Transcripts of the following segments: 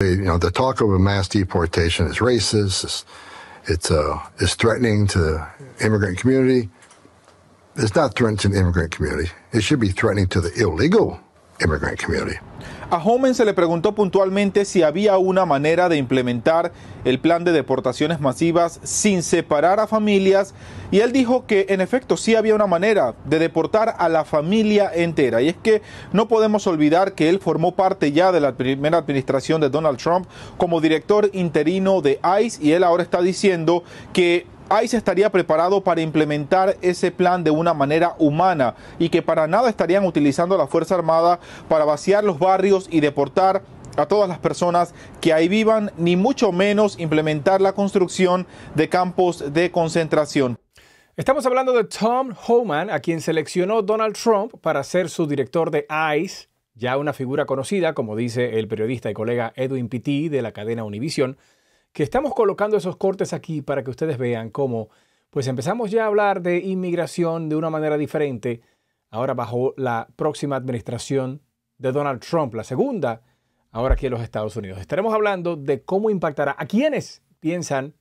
you know, the talk of a mass deportation is racist. It's it's, uh, it's threatening to the immigrant community. It's not threatening to the immigrant community. It should be threatening to the illegal immigrant community. A Homan se le preguntó puntualmente si había una manera de implementar el plan de deportaciones masivas sin separar a familias y él dijo que en efecto sí había una manera de deportar a la familia entera. Y es que no podemos olvidar que él formó parte ya de la primera administración de Donald Trump como director interino de ICE y él ahora está diciendo que ICE estaría preparado para implementar ese plan de una manera humana y que para nada estarían utilizando la Fuerza Armada para vaciar los barrios y deportar a todas las personas que ahí vivan, ni mucho menos implementar la construcción de campos de concentración. Estamos hablando de Tom Homan, a quien seleccionó Donald Trump para ser su director de ICE, ya una figura conocida, como dice el periodista y colega Edwin Pitti de la cadena Univision, que estamos colocando esos cortes aquí para que ustedes vean cómo pues empezamos ya a hablar de inmigración de una manera diferente, ahora bajo la próxima administración de Donald Trump, la segunda, ahora aquí en los Estados Unidos. Estaremos hablando de cómo impactará a quienes piensan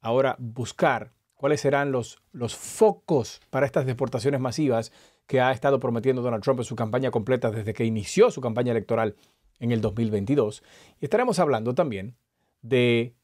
ahora buscar cuáles serán los, los focos para estas deportaciones masivas que ha estado prometiendo Donald Trump en su campaña completa desde que inició su campaña electoral en el 2022. Y estaremos hablando también de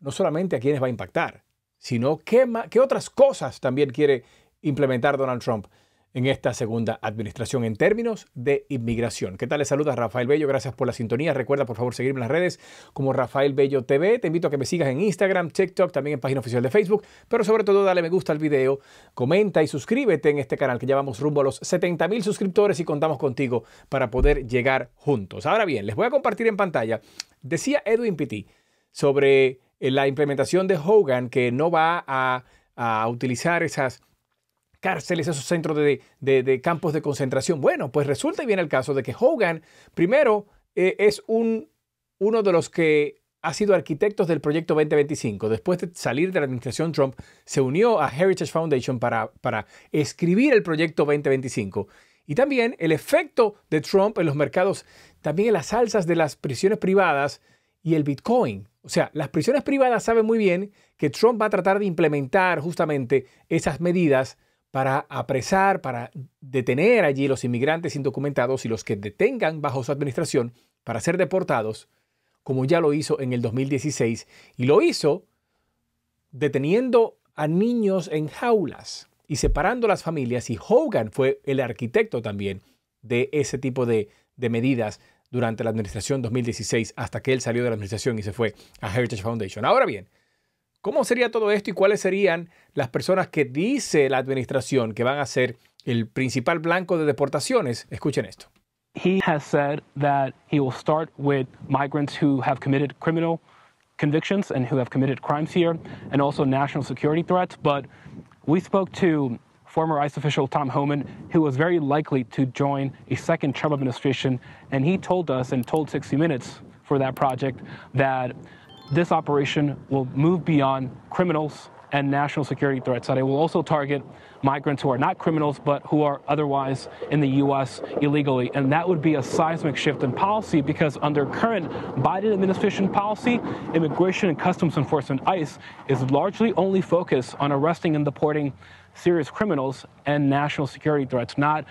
no solamente a quiénes va a impactar, sino qué, otras cosas también quiere implementar Donald Trump en esta segunda administración en términos de inmigración. ¿Qué tal? Les saluda Rafael Bello, gracias por la sintonía. Recuerda por favor seguirme en las redes como Rafael Bello TV. Te invito a que me sigas en Instagram, TikTok, también en página oficial de Facebook, pero sobre todo dale me gusta al video, comenta y suscríbete en este canal que ya rumbo a los 70 mil suscriptores y contamos contigo para poder llegar juntos. Ahora bien, les voy a compartir en pantalla. Decía Edwin Pitti sobre eh, la implementación de Hogan, que no va a, utilizar esas cárceles, esos centros de, campos de concentración. Bueno, pues resulta bien el caso de que Hogan, primero, eh, es uno de los que ha sido arquitectos del proyecto 2025. Después de salir de la administración Trump, se unió a Heritage Foundation para, para escribir el proyecto 2025. Y también el efecto de Trump en los mercados, también en las alzas de las prisiones privadas, y el Bitcoin. O sea, las prisiones privadas saben muy bien que Trump va a tratar de implementar justamente esas medidas para apresar, para detener allí los inmigrantes indocumentados y los que detengan bajo su administración para ser deportados, como ya lo hizo en el 2016. Y lo hizo deteniendo a niños en jaulas y separando las familias. Y Hogan fue el arquitecto también de ese tipo de, de medidas durante la administración 2016 hasta que él salió de la administración y se fue a Heritage Foundation. Ahora bien, ¿cómo sería todo esto y cuáles serían las personas que dice la administración que van a ser el principal blanco de deportaciones? Escuchen esto. He has said that he will start with migrants who have committed criminal convictions and who have committed crimes here and also national security threats, but we spoke to former ICE official Tom Homan, who was very likely to join a second Trump administration. And he told us and told 60 Minutes for that project that this operation will move beyond criminals and national security threats. So they will also target migrants who are not criminals but who are otherwise in the U.S. illegally. And that would be a seismic shift in policy because under current Biden administration policy, immigration and customs enforcement ICE is largely only focused on arresting and deporting serious criminals and national security threats, not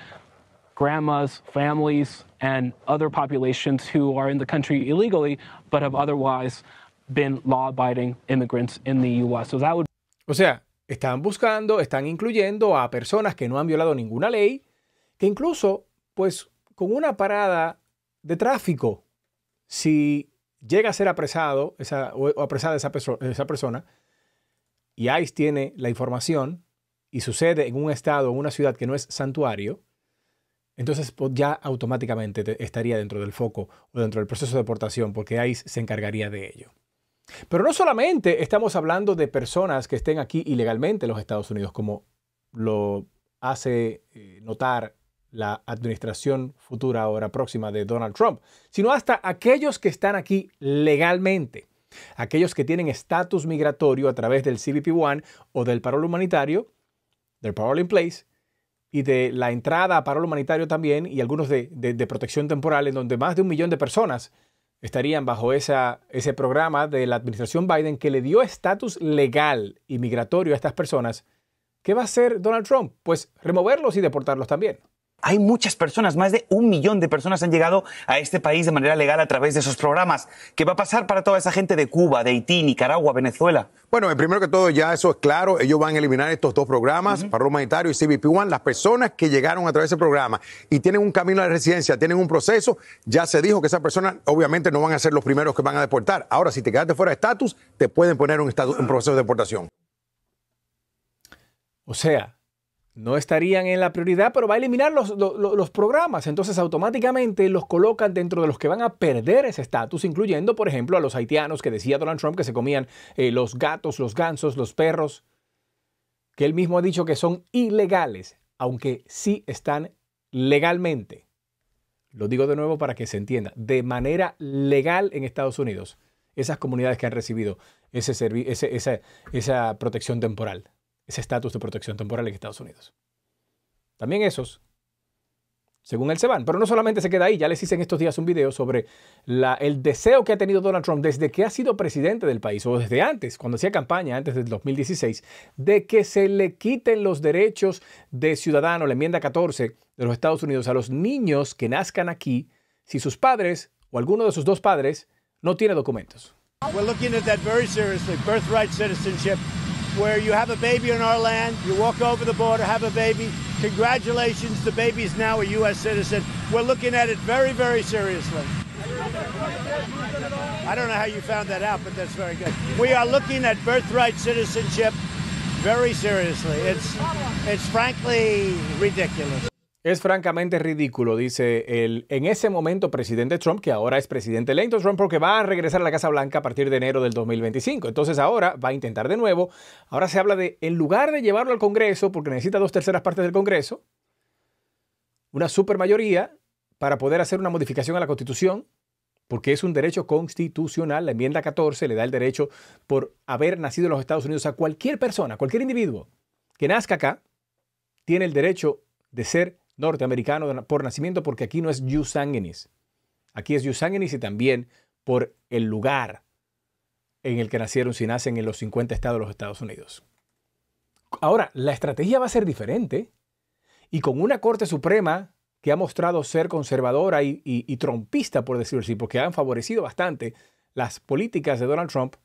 grandmas, families, and other populations who are in the country illegally but have otherwise been law abiding immigrants in the U.S. So that would O sea, están buscando, están incluyendo a personas que no han violado ninguna ley, que incluso, pues, con una parada de tráfico, si llega a ser apresado esa, o apresada esa, persona, y ICE tiene la información y sucede en un estado o una ciudad que no es santuario, entonces pues, ya automáticamente estaría dentro del foco o dentro del proceso de deportación porque ICE se encargaría de ello. Pero no solamente estamos hablando de personas que estén aquí ilegalmente en los Estados Unidos, como lo hace eh, notar la administración futura, ahora próxima de Donald Trump, sino hasta aquellos que están aquí legalmente, aquellos que tienen estatus migratorio a través del CBP-1 o del parol humanitario, del parole in place, y de la entrada a parol humanitario también, y algunos de protección temporal, en donde más de un millón de personas estarían bajo ese programa de la administración Biden que le dio estatus legal y migratorio a estas personas, ¿qué va a hacer Donald Trump? Pues removerlos y deportarlos también. Hay muchas personas, más de un millón de personas han llegado a este país de manera legal a través de esos programas. ¿Qué va a pasar para toda esa gente de Cuba, de Haití, Nicaragua, Venezuela? Bueno, eh, primero que todo, ya eso es claro. Ellos van a eliminar estos dos programas, uh Humanitario y CBP One. Las personas que llegaron a través de ese programa y tienen un camino a la residencia, tienen un proceso, ya se dijo que esas personas obviamente no van a ser los primeros que van a deportar. Ahora, si te quedaste fuera de estatus, te pueden poner un, un proceso de deportación. O sea, no estarían en la prioridad, pero va a eliminar los, programas. Entonces automáticamente los colocan dentro de los que van a perder ese estatus, incluyendo, por ejemplo, a los haitianos que decía Donald Trump que se comían eh, los gatos, los gansos, los perros, que él mismo ha dicho que son ilegales, aunque sí están legalmente. Lo digo de nuevo para que se entienda, de manera legal en Estados Unidos, esas comunidades que han recibido ese esa protección temporal ese estatus de protección temporal en Estados Unidos. También esos, según él, se van. Pero no solamente se queda ahí, ya les hice en estos días un video sobre el deseo que ha tenido Donald Trump desde que ha sido presidente del país, o desde antes, cuando hacía campaña, antes del 2016, de que se le quiten los derechos de ciudadano, la enmienda 14 de los Estados Unidos, a los niños que nazcan aquí, si sus padres o alguno de sus dos padres no tiene documentos. We're looking at that very seriously. Birthright citizenship where you have a baby on our land, you walk over the border, have a baby. Congratulations, the baby is now a U.S. citizen. We're looking at it very, very seriously. I don't know how you found that out, but that's very good. We are looking at birthright citizenship very seriously. It's, it's frankly ridiculous. Es francamente ridículo, dice el en ese momento presidente Trump, que ahora es presidente electo Trump, porque va a regresar a la Casa Blanca a partir de enero del 2025. Entonces ahora va a intentar de nuevo. Ahora se habla de, en lugar de llevarlo al Congreso, porque necesita dos terceras partes del Congreso, una supermayoría para poder hacer una modificación a la Constitución, porque es un derecho constitucional. La enmienda 14 le da el derecho por haber nacido en los Estados Unidos a cualquier persona, cualquier individuo que nazca acá, tiene el derecho de ser norteamericano por nacimiento porque aquí no es jus Aquí es jus y también por el lugar en el que nacieron si nacen en los 50 estados de los Estados Unidos. Ahora, la estrategia va a ser diferente y con una Corte Suprema que ha mostrado ser conservadora y, trompista, por decirlo así, porque han favorecido bastante las políticas de Donald Trump,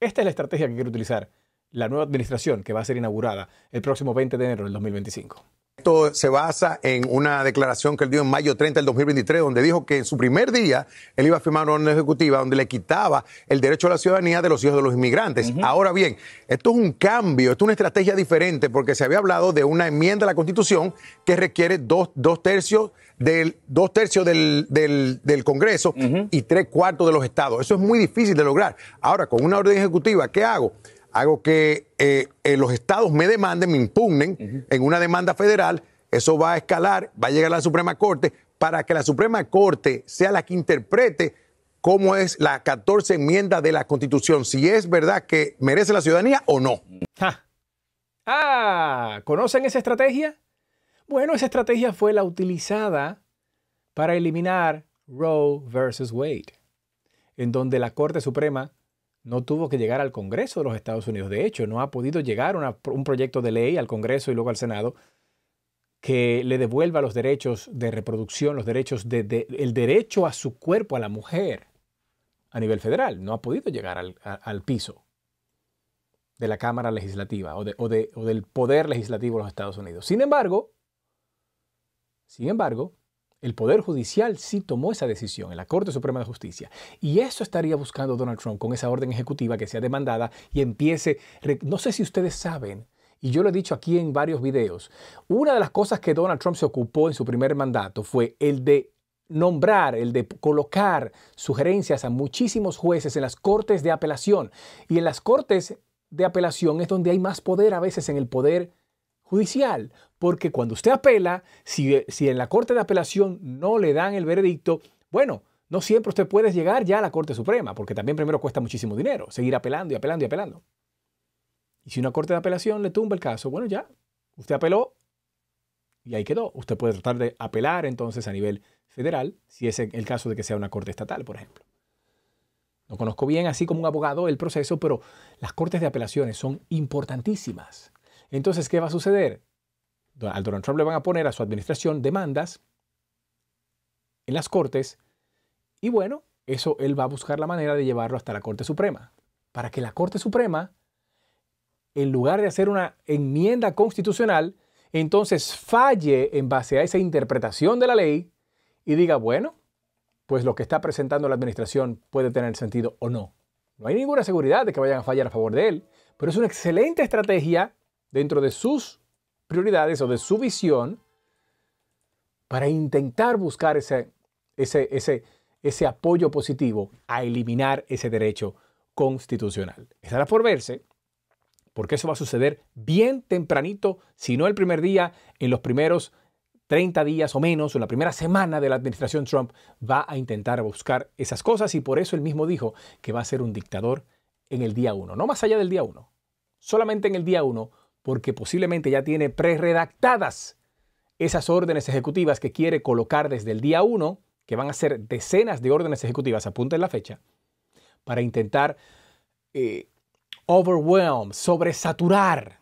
esta es la estrategia que quiere utilizar la nueva administración que va a ser inaugurada el próximo 20 de enero del 2025. Esto se basa en una declaración que él dio en mayo 30 del 2023, donde dijo que en su primer día él iba a firmar una orden ejecutiva donde le quitaba el derecho a la ciudadanía de los hijos de los inmigrantes. Ahora bien, esto es un cambio, esto es una estrategia diferente, porque se había hablado de una enmienda a la Constitución que requiere dos, tercios del del, Congreso y tres cuartos de los estados. Eso es muy difícil de lograr. Ahora, con una orden ejecutiva, ¿qué hago? hago que eh, eh, los estados me demanden, me impugnen en una demanda federal, eso va a escalar, va a llegar a la Suprema Corte, para que la Suprema Corte sea la que interprete cómo es la 14 enmienda de la Constitución, si es verdad que merece la ciudadanía o no. Ah, ¿conocen esa estrategia? Bueno, esa estrategia fue la utilizada para eliminar Roe versus Wade, en donde la Corte Suprema no tuvo que llegar al Congreso de los Estados Unidos. De hecho, no ha podido llegar un proyecto de ley al Congreso y luego al Senado que le devuelva los derechos de reproducción, los derechos de, el derecho a su cuerpo a la mujer a nivel federal. No ha podido llegar al, piso de la Cámara Legislativa o, o del poder legislativo de los Estados Unidos. Sin embargo, sin embargo, el Poder Judicial sí tomó esa decisión en la Corte Suprema de Justicia. Y eso estaría buscando Donald Trump con esa orden ejecutiva que sea demandada y empiece... No sé si ustedes saben, y yo lo he dicho aquí en varios videos, una de las cosas que Donald Trump se ocupó en su primer mandato fue el de nombrar, el de colocar sugerencias a muchísimos jueces en las cortes de apelación. Y en las cortes de apelación es donde hay más poder a veces en el poder judicial, porque cuando usted apela, si, si en la Corte de Apelación no le dan el veredicto, bueno, no siempre usted puede llegar ya a la Corte Suprema, porque también primero cuesta muchísimo dinero seguir apelando y apelando y apelando. Y si una Corte de Apelación le tumba el caso, bueno, ya, usted apeló y ahí quedó. Usted puede tratar de apelar entonces a nivel federal, si es el caso de que sea una Corte Estatal, por ejemplo. No conozco bien, así como un abogado, el proceso, pero las Cortes de Apelaciones son importantísimas entonces, ¿qué va a suceder? Al Donald Trump le van a poner a su administración demandas en las cortes y bueno, eso él va a buscar la manera de llevarlo hasta la Corte Suprema, para que la Corte Suprema, en lugar de hacer una enmienda constitucional, entonces falle en base a esa interpretación de la ley y diga, bueno, pues lo que está presentando la administración puede tener sentido o no. No hay ninguna seguridad de que vayan a fallar a favor de él, pero es una excelente estrategia dentro de sus prioridades o de su visión para intentar buscar ese, ese, ese, apoyo positivo a eliminar ese derecho constitucional. Estará por verse, porque eso va a suceder bien tempranito, si no el primer día, en los primeros 30 días o menos, en la primera semana de la administración Trump, va a intentar buscar esas cosas y por eso él mismo dijo que va a ser un dictador en el día 1, no más allá del día 1, solamente en el día 1 porque posiblemente ya tiene preredactadas esas órdenes ejecutivas que quiere colocar desde el día 1, que van a ser decenas de órdenes ejecutivas, en la fecha, para intentar eh, overwhelm, sobresaturar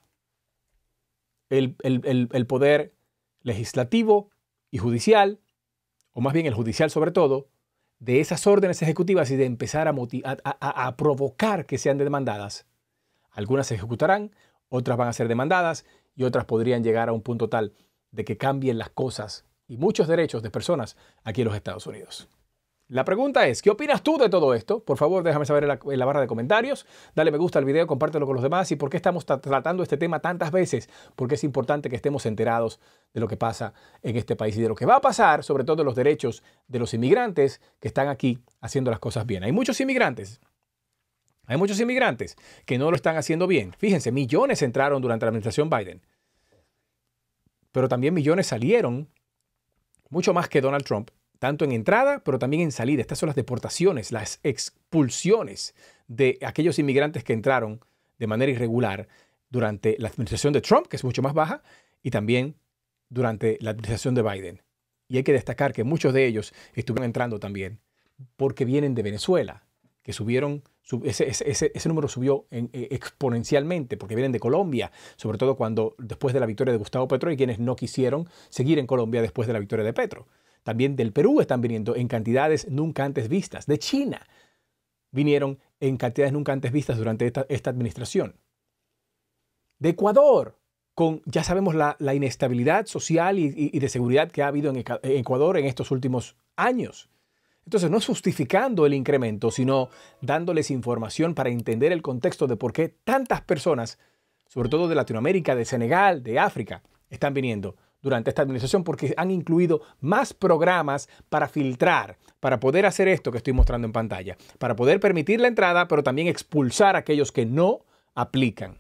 el, el, poder legislativo y judicial, o más bien el judicial sobre todo, de esas órdenes ejecutivas y de empezar a, provocar que sean demandadas. Algunas se ejecutarán, otras van a ser demandadas y otras podrían llegar a un punto tal de que cambien las cosas y muchos derechos de personas aquí en los Estados Unidos. La pregunta es, ¿qué opinas tú de todo esto? Por favor, déjame saber en la, barra de comentarios, dale me gusta al video, compártelo con los demás y por qué estamos tratando este tema tantas veces, porque es importante que estemos enterados de lo que pasa en este país y de lo que va a pasar, sobre todo de los derechos de los inmigrantes que están aquí haciendo las cosas bien. Hay muchos inmigrantes, hay muchos inmigrantes que no lo están haciendo bien. Fíjense, millones entraron durante la administración Biden, pero también millones salieron, mucho más que Donald Trump, tanto en entrada, pero también en salida. Estas son las deportaciones, las expulsiones de aquellos inmigrantes que entraron de manera irregular durante la administración de Trump, que es mucho más baja, y también durante la administración de Biden. Y hay que destacar que muchos de ellos estuvieron entrando también porque vienen de Venezuela, que subieron, ese, número subió eh, exponencialmente porque vienen de Colombia, sobre todo cuando después de la victoria de Gustavo Petro y quienes no quisieron seguir en Colombia después de la victoria de Petro. También del Perú están viniendo en cantidades nunca antes vistas, de China vinieron en cantidades nunca antes vistas durante esta, administración. De Ecuador, con ya sabemos la, inestabilidad social y, de seguridad que ha habido en Ecuador en estos últimos años. Entonces no justificando el incremento, sino dándoles información para entender el contexto de por qué tantas personas, sobre todo de Latinoamérica, de Senegal, de África, están viniendo durante esta administración porque han incluido más programas para filtrar, para poder hacer esto que estoy mostrando en pantalla, para poder permitir la entrada, pero también expulsar a aquellos que no aplican.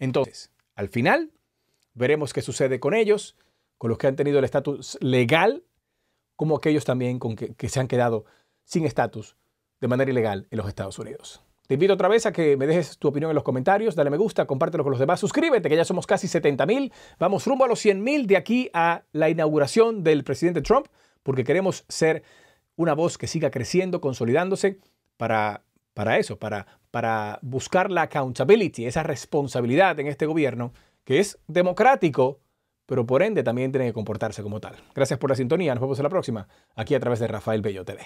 Entonces, al final, veremos qué sucede con ellos, con los que han tenido el estatus legal como aquellos también con que, se han quedado sin estatus de manera ilegal en los Estados Unidos. Te invito otra vez a que me dejes tu opinión en los comentarios, dale me gusta, compártelo con los demás, suscríbete, que ya somos casi 70 mil, vamos rumbo a los 100 mil de aquí a la inauguración del presidente Trump, porque queremos ser una voz que siga creciendo, consolidándose para, para eso, para, para buscar la accountability, esa responsabilidad en este gobierno que es democrático, pero por ende también tienen que comportarse como tal. Gracias por la sintonía, nos vemos en la próxima, aquí a través de Rafael Bello TV.